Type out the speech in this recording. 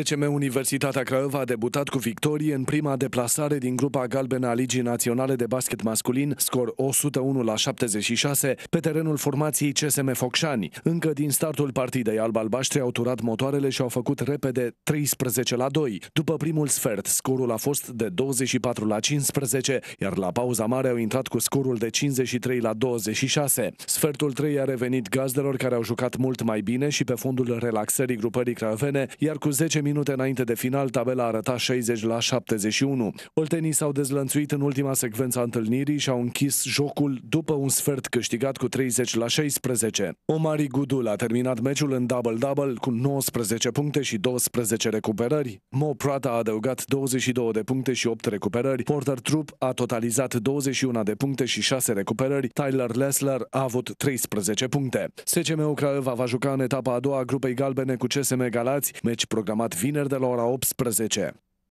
SCM Universitatea Craiova a debutat cu victorie în prima deplasare din grupa galbenă a Ligii Naționale de Basket Masculin, scor 101 la 76, pe terenul formației CSM Focșani. Încă din startul partidei, albalbaștri au turat motoarele și au făcut repede 13 la 2. După primul sfert, scorul a fost de 24 la 15, iar la pauza mare au intrat cu scorul de 53 la 26. Sfertul 3 a revenit gazdelor care au jucat mult mai bine și pe fondul relaxării grupării craiovene, iar cu 10 minute înainte de final, tabela arăta 60 la 71. Oltenii s-au dezlănțuit în ultima secvență a întâlnirii și au închis jocul după un sfert câștigat cu 30 la 16. Omari Gudul a terminat meciul în double-double cu 19 puncte și 12 recuperări. Mo Prata a adăugat 22 de puncte și 8 recuperări. Porter Troop a totalizat 21 de puncte și 6 recuperări. Tyler Lesler a avut 13 puncte. SCM-ul Craiova va juca în etapa a doua a grupei galbene cu CSM Galați, meci programat vineri de la ora 18.